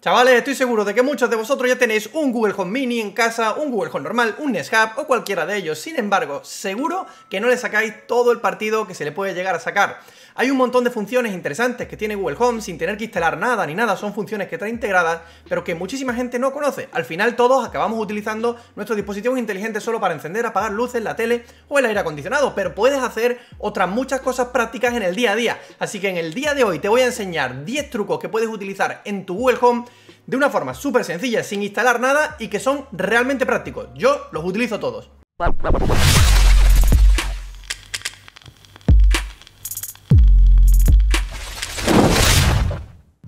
Chavales, estoy seguro de que muchos de vosotros ya tenéis un Google Home Mini en casa, un Google Home normal, un Nest Hub o cualquiera de ellos. Sin embargo, seguro que no le sacáis todo el partido que se le puede llegar a sacar. Hay un montón de funciones interesantes que tiene Google Home sin tener que instalar nada ni nada, son funciones que trae integradas, pero que muchísima gente no conoce. Al final todos acabamos utilizando nuestros dispositivos inteligentes solo para encender, apagar luces, la tele o el aire acondicionado, pero puedes hacer otras muchas cosas prácticas en el día a día. Así que en el día de hoy te voy a enseñar 10 trucos que puedes utilizar en tu Google Home de una forma súper sencilla, sin instalar nada y que son realmente prácticos. Yo los utilizo todos.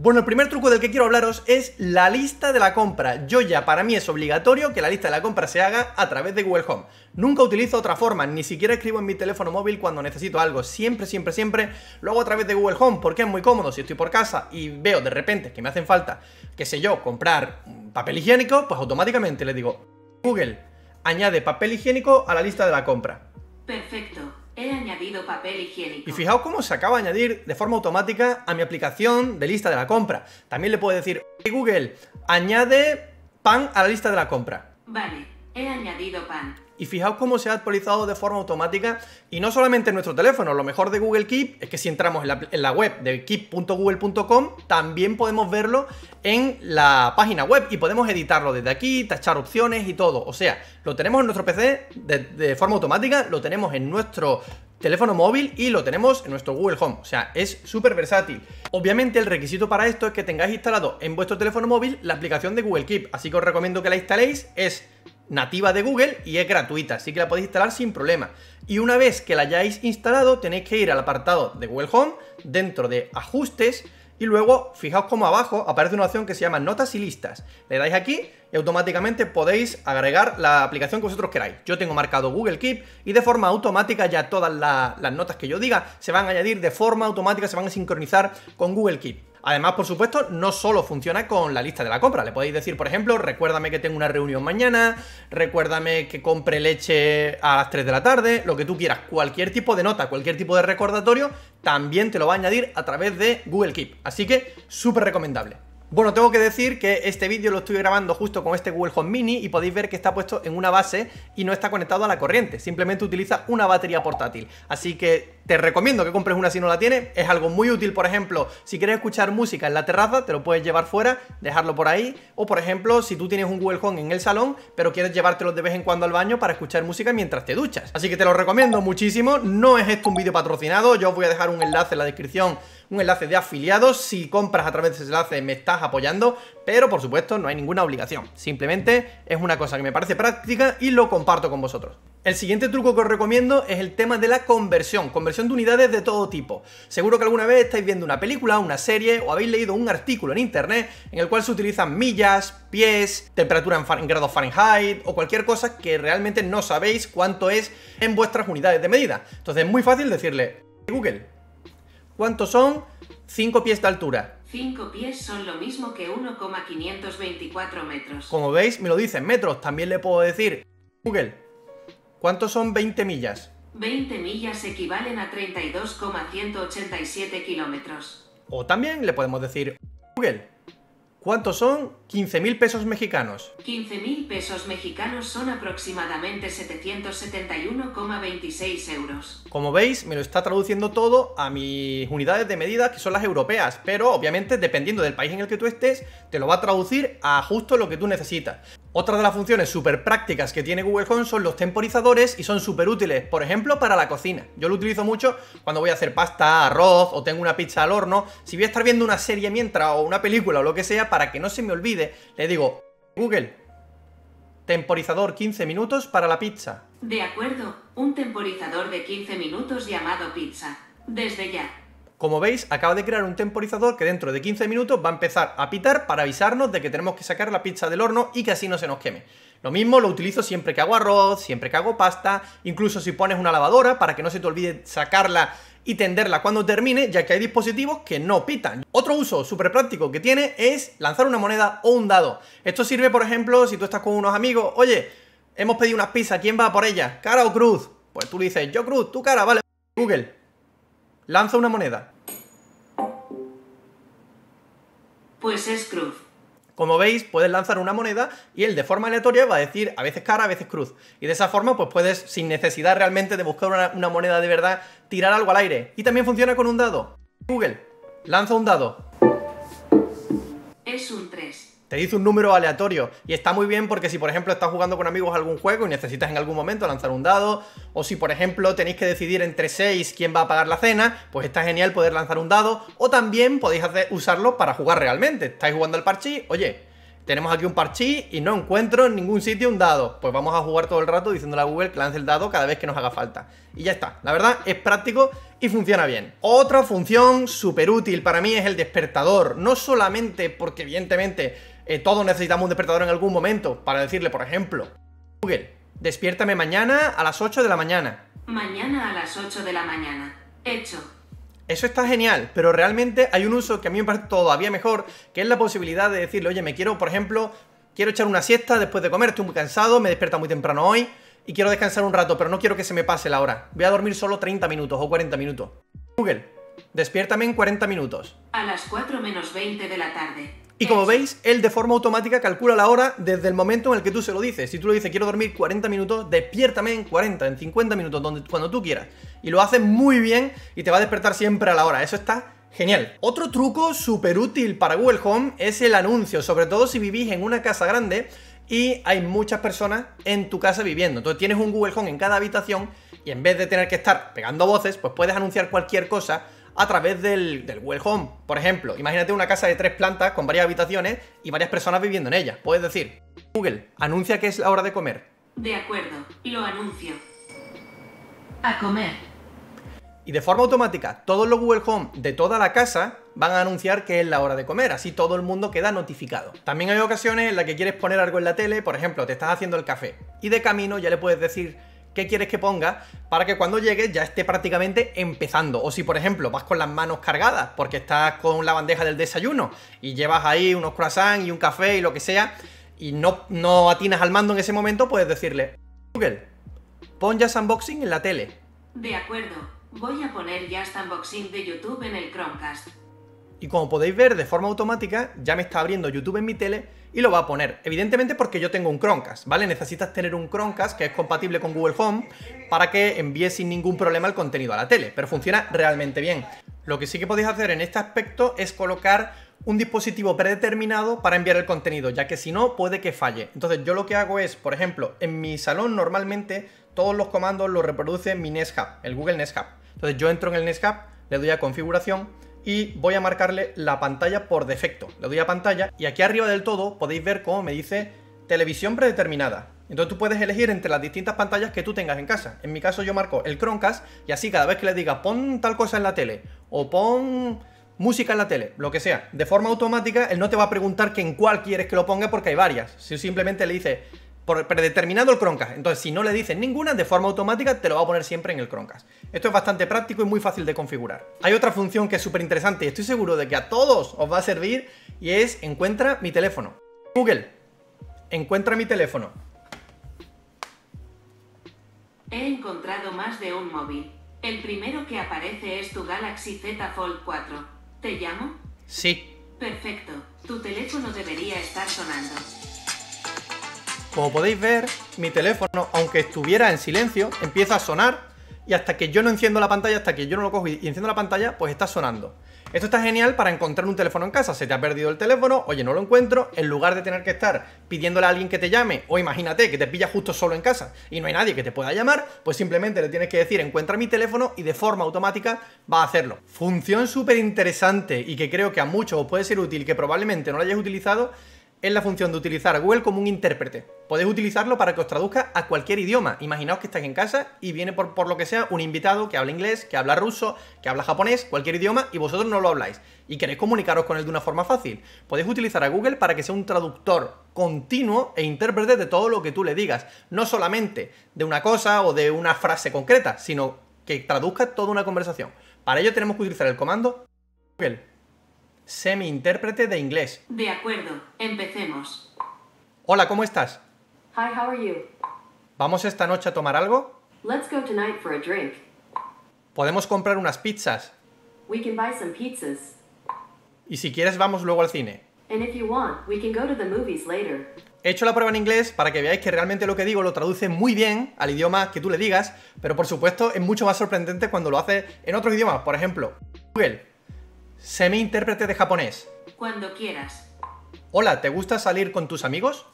Bueno, el primer truco del que quiero hablaros es la lista de la compra. Yo ya, para mí es obligatorio que la lista de la compra se haga a través de Google Home. Nunca utilizo otra forma, ni siquiera escribo en mi teléfono móvil cuando necesito algo. Siempre, siempre, siempre lo hago a través de Google Home porque es muy cómodo. Si estoy por casa y veo de repente que me hacen falta, qué sé yo, comprar papel higiénico, pues automáticamente le digo, Google, añade papel higiénico a la lista de la compra. Perfecto papel higiénico. Y fijaos cómo se acaba de añadir de forma automática a mi aplicación de lista de la compra. También le puedo decir, Google, añade pan a la lista de la compra. Vale, he añadido pan. Y fijaos cómo se ha actualizado de forma automática y no solamente en nuestro teléfono. Lo mejor de Google Keep es que si entramos en la, web de keep.google.com también podemos verlo en la página web y podemos editarlo desde aquí, tachar opciones y todo. O sea, lo tenemos en nuestro PC de forma automática, lo tenemos en nuestro teléfono móvil y lo tenemos en nuestro Google Home. O sea, es súper versátil. Obviamente el requisito para esto es que tengáis instalado en vuestro teléfono móvil la aplicación de Google Keep. Así que os recomiendo que la instaléis. Es nativa de Google y es gratuita, así que la podéis instalar sin problema. Y una vez que la hayáis instalado, tenéis que ir al apartado de Google Home, dentro de ajustes, y luego, fijaos como abajo aparece una opción que se llama notas y listas. Le dais aquí y automáticamente podéis agregar la aplicación que vosotros queráis. Yo tengo marcado Google Keep y de forma automática ya todas las notas que yo diga se van a añadir de forma automática, se van a sincronizar con Google Keep. Además, por supuesto, no solo funciona con la lista de la compra. Le podéis decir, por ejemplo, recuérdame que tengo una reunión mañana, recuérdame que compre leche a las 3 de la tarde, lo que tú quieras. Cualquier tipo de nota, cualquier tipo de recordatorio, también te lo va a añadir a través de Google Keep. Así que, súper recomendable. Bueno, tengo que decir que este vídeo lo estoy grabando justo con este Google Home Mini y podéis ver que está puesto en una base y no está conectado a la corriente, simplemente utiliza una batería portátil. Así que te recomiendo que compres una si no la tienes, es algo muy útil, por ejemplo, si quieres escuchar música en la terraza, te lo puedes llevar fuera, dejarlo por ahí, o por ejemplo, si tú tienes un Google Home en el salón, pero quieres llevártelo de vez en cuando al baño para escuchar música mientras te duchas. Así que te lo recomiendo muchísimo, no es esto un vídeo patrocinado, yo os voy a dejar un enlace en la descripción un enlace de afiliados. Si compras a través de ese enlace me estás apoyando, pero por supuesto no hay ninguna obligación. Simplemente es una cosa que me parece práctica y lo comparto con vosotros. El siguiente truco que os recomiendo es el tema de la conversión, conversión de unidades de todo tipo. Seguro que alguna vez estáis viendo una película, una serie o habéis leído un artículo en internet en el cual se utilizan millas, pies, temperatura en, grados Fahrenheit o cualquier cosa que realmente no sabéis cuánto es en vuestras unidades de medida. Entonces es muy fácil decirle, Google, ¿Cuántos son? 5 pies de altura. 5 pies son lo mismo que 1,524 metros. Como veis, me lo dicen metros. También le puedo decir, Google, ¿cuántos son 20 millas? 20 millas equivalen a 32,187 kilómetros. O también le podemos decir, Google, ¿Cuántos son? 15.000 pesos mexicanos. 15.000 pesos mexicanos son aproximadamente 771,26 euros. Como veis, me lo está traduciendo todo a mis unidades de medida, que son las europeas, pero obviamente dependiendo del país en el que tú estés, te lo va a traducir a justo lo que tú necesitas. Otra de las funciones súper prácticas que tiene Google Home son los temporizadores y son súper útiles, por ejemplo, para la cocina. Yo lo utilizo mucho cuando voy a hacer pasta, arroz o tengo una pizza al horno. Si voy a estar viendo una serie mientras o una película o lo que sea, para que no se me olvide, le digo, Google, temporizador 15 minutos para la pizza. De acuerdo, un temporizador de 15 minutos llamado pizza. Desde ya. Como veis, acaba de crear un temporizador que dentro de 15 minutos va a empezar a pitar para avisarnos de que tenemos que sacar la pizza del horno y que así no se nos queme. Lo mismo lo utilizo siempre que hago arroz, siempre que hago pasta, incluso si pones una lavadora para que no se te olvide sacarla y tenderla cuando termine, ya que hay dispositivos que no pitan. Otro uso súper práctico que tiene es lanzar una moneda o un dado. Esto sirve, por ejemplo, si tú estás con unos amigos, oye, hemos pedido unas pizzas, ¿quién va por ellas? ¿Cara o cruz? Pues tú le dices, yo cruz, tú cara, vale, Google, Lanza una moneda. Pues es cruz. Como veis, puedes lanzar una moneda y él de forma aleatoria va a decir a veces cara, a veces cruz. Y de esa forma, pues puedes, sin necesidad realmente de buscar una, moneda de verdad, tirar algo al aire. Y también funciona con un dado. Google, lanza un dado te dice un número aleatorio. Y está muy bien porque si, por ejemplo, estás jugando con amigos algún juego y necesitas en algún momento lanzar un dado, o si, por ejemplo, tenéis que decidir entre seis quién va a pagar la cena, pues está genial poder lanzar un dado, o también podéis usarlo para jugar realmente. Estáis jugando al parchí, oye, tenemos aquí un parchí y no encuentro en ningún sitio un dado. Pues vamos a jugar todo el rato diciéndole a Google que lance el dado cada vez que nos haga falta. Y ya está. La verdad es práctico y funciona bien. Otra función súper útil para mí es el despertador. No solamente porque evidentemente eh, todos necesitamos un despertador en algún momento para decirle, por ejemplo, Google, despiértame mañana a las 8 de la mañana. Mañana a las 8 de la mañana. Hecho. Eso está genial, pero realmente hay un uso que a mí me parece todavía mejor, que es la posibilidad de decirle, oye, me quiero, por ejemplo, quiero echar una siesta después de comer, estoy muy cansado, me despierta muy temprano hoy y quiero descansar un rato, pero no quiero que se me pase la hora. Voy a dormir solo 30 minutos o 40 minutos. Google, despiértame en 40 minutos. A las 4 menos 20 de la tarde. Y como veis, él de forma automática calcula la hora desde el momento en el que tú se lo dices. Si tú le dices, quiero dormir 40 minutos, despiértame en 40, en 50 minutos, donde, cuando tú quieras. Y lo hace muy bien y te va a despertar siempre a la hora. Eso está genial. Otro truco súper útil para Google Home es el anuncio, sobre todo si vivís en una casa grande y hay muchas personas en tu casa viviendo. Entonces tienes un Google Home en cada habitación y en vez de tener que estar pegando voces, pues puedes anunciar cualquier cosa a través del, Google home. Por ejemplo, imagínate una casa de tres plantas con varias habitaciones y varias personas viviendo en ella. Puedes decir, Google, anuncia que es la hora de comer. De acuerdo, lo anuncio. A comer. Y de forma automática, todos los Google Home de toda la casa van a anunciar que es la hora de comer, así todo el mundo queda notificado. También hay ocasiones en las que quieres poner algo en la tele, por ejemplo, te estás haciendo el café, y de camino ya le puedes decir qué quieres que ponga para que cuando llegues ya esté prácticamente empezando. O si, por ejemplo, vas con las manos cargadas porque estás con la bandeja del desayuno y llevas ahí unos croissants y un café y lo que sea y no, no atinas al mando en ese momento, puedes decirle, Google, pon ya Unboxing en la tele. De acuerdo, voy a poner ya Unboxing de YouTube en el Chromecast. Y como podéis ver, de forma automática ya me está abriendo YouTube en mi tele y lo va a poner. Evidentemente porque yo tengo un Chromecast, ¿vale? Necesitas tener un Chromecast que es compatible con Google Home para que envíe sin ningún problema el contenido a la tele, pero funciona realmente bien. Lo que sí que podéis hacer en este aspecto es colocar un dispositivo predeterminado para enviar el contenido, ya que si no puede que falle. Entonces yo lo que hago es, por ejemplo, en mi salón normalmente todos los comandos los reproduce mi Nest Hub, el Google Nest Hub. Entonces yo entro en el Nest Hub, le doy a configuración, y voy a marcarle la pantalla por defecto. Le doy a pantalla y aquí arriba del todo podéis ver cómo me dice televisión predeterminada. Entonces tú puedes elegir entre las distintas pantallas que tú tengas en casa. En mi caso yo marco el Chromecast y así cada vez que le diga pon tal cosa en la tele o pon música en la tele, lo que sea, de forma automática él no te va a preguntar que en cuál quieres que lo ponga porque hay varias. Si simplemente le dices predeterminado el Chromecast. Entonces, si no le dices ninguna, de forma automática te lo va a poner siempre en el Chromecast. Esto es bastante práctico y muy fácil de configurar. Hay otra función que es súper interesante y estoy seguro de que a todos os va a servir y es encuentra mi teléfono. Google, encuentra mi teléfono. He encontrado más de un móvil. El primero que aparece es tu Galaxy Z Fold 4. ¿Te llamo? Sí. Perfecto. Tu teléfono debería estar sonando. Como podéis ver, mi teléfono, aunque estuviera en silencio, empieza a sonar y hasta que yo no enciendo la pantalla, hasta que yo no lo cojo y enciendo la pantalla, pues está sonando. Esto está genial para encontrar un teléfono en casa. Se te ha perdido el teléfono, oye, no lo encuentro. En lugar de tener que estar pidiéndole a alguien que te llame, o imagínate que te pilla justo solo en casa y no hay nadie que te pueda llamar, pues simplemente le tienes que decir encuentra mi teléfono y de forma automática va a hacerlo. Función súper interesante y que creo que a muchos os puede ser útil, que probablemente no la hayáis utilizado, es la función de utilizar a Google como un intérprete. Podéis utilizarlo para que os traduzca a cualquier idioma. Imaginaos que estáis en casa y viene por, lo que sea un invitado que habla inglés, que habla ruso, que habla japonés, cualquier idioma, y vosotros no lo habláis. Y queréis comunicaros con él de una forma fácil. Podéis utilizar a Google para que sea un traductor continuo e intérprete de todo lo que tú le digas. No solamente de una cosa o de una frase concreta, sino que traduzca toda una conversación. Para ello tenemos que utilizar el comando Google semi-intérprete de inglés. De acuerdo, empecemos. Hola, ¿cómo estás? Hi, how are you? ¿Vamos esta noche a tomar algo? Let's go tonight for a drink. Podemos comprar unas pizzas. We can buy some pizzas. Y si quieres vamos luego al cine. And if you want, we can go to the movies later. He hecho la prueba en inglés para que veáis que realmente lo que digo lo traduce muy bien al idioma que tú le digas, pero por supuesto es mucho más sorprendente cuando lo hace en otro idioma por ejemplo, Google semi intérprete de japonés. Cuando quieras. Hola, ¿te gusta salir con tus amigos?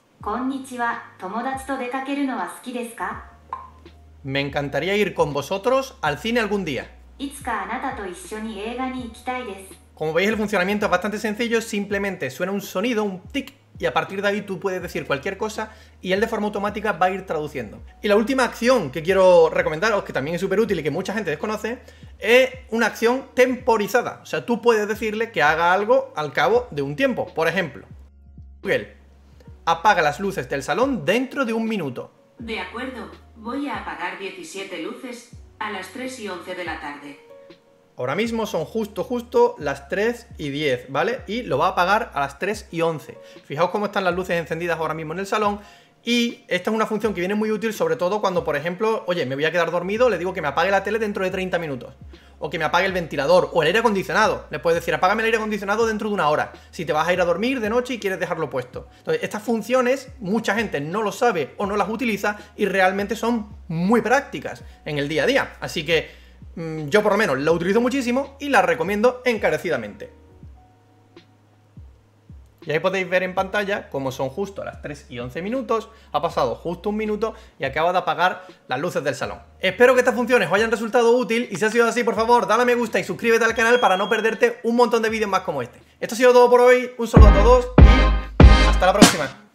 Me encantaría ir con vosotros al cine algún día. Como veis el funcionamiento es bastante sencillo, simplemente suena un sonido, un tic, y a partir de ahí tú puedes decir cualquier cosa y él de forma automática va a ir traduciendo. Y la última acción que quiero recomendaros, que también es súper útil y que mucha gente desconoce, es una acción temporizada. O sea, tú puedes decirle que haga algo al cabo de un tiempo. Por ejemplo, Google, apaga las luces del salón dentro de un minuto. De acuerdo, voy a apagar 17 luces a las 3 y 11 de la tarde. Ahora mismo son justo, justo las 3 y 10, ¿vale? Y lo va a apagar a las 3 y 11. Fijaos cómo están las luces encendidas ahora mismo en el salón. Y esta es una función que viene muy útil, sobre todo cuando, por ejemplo, oye, me voy a quedar dormido, le digo que me apague la tele dentro de 30 minutos. O que me apague el ventilador o el aire acondicionado. Le puedes decir, apágame el aire acondicionado dentro de una hora. Si te vas a ir a dormir de noche y quieres dejarlo puesto. Entonces, estas funciones mucha gente no lo sabe o no las utiliza y realmente son muy prácticas en el día a día. Así que Mm, yo por lo menos la utilizo muchísimo y la recomiendo encarecidamente. Y ahí podéis ver en pantalla cómo son justo las 3 y 11 minutos, ha pasado justo un minuto y acaba de apagar las luces del salón. Espero que estas funciones os hayan resultado útil y si ha sido así, por favor, dale a me gusta y suscríbete al canal para no perderte un montón de vídeos más como este. Esto ha sido todo por hoy, un saludo a todos y hasta la próxima.